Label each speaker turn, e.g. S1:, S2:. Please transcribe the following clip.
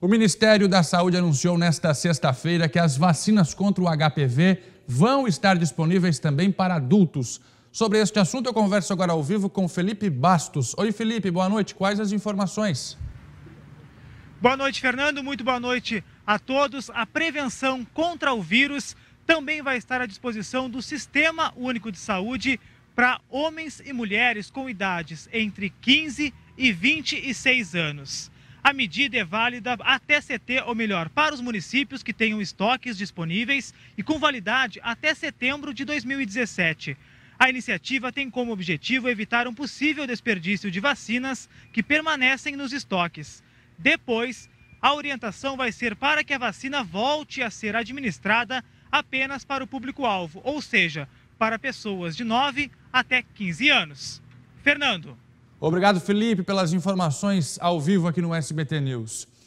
S1: O Ministério da Saúde anunciou nesta sexta-feira que as vacinas contra o HPV vão estar disponíveis também para adultos. Sobre este assunto, eu converso agora ao vivo com Felipe Bastos. Oi, Felipe, boa noite. Quais as informações?
S2: Boa
S3: noite, Fernando. Muito boa noite a todos. A prevenção contra o vírus também vai estar à disposição do Sistema Único de Saúde para homens e mulheres com idades entre 15 e 26 anos a medida é válida até setembro, ou melhor, para os municípios que tenham estoques disponíveis e com validade até setembro de 2017. A iniciativa tem como objetivo evitar um possível desperdício de vacinas que permanecem nos estoques. Depois, a orientação vai ser para que a vacina volte a ser administrada apenas para o público-alvo, ou seja, para pessoas de 9 até 15 anos. Fernando.
S1: Obrigado, Felipe, pelas informações ao vivo aqui no SBT News.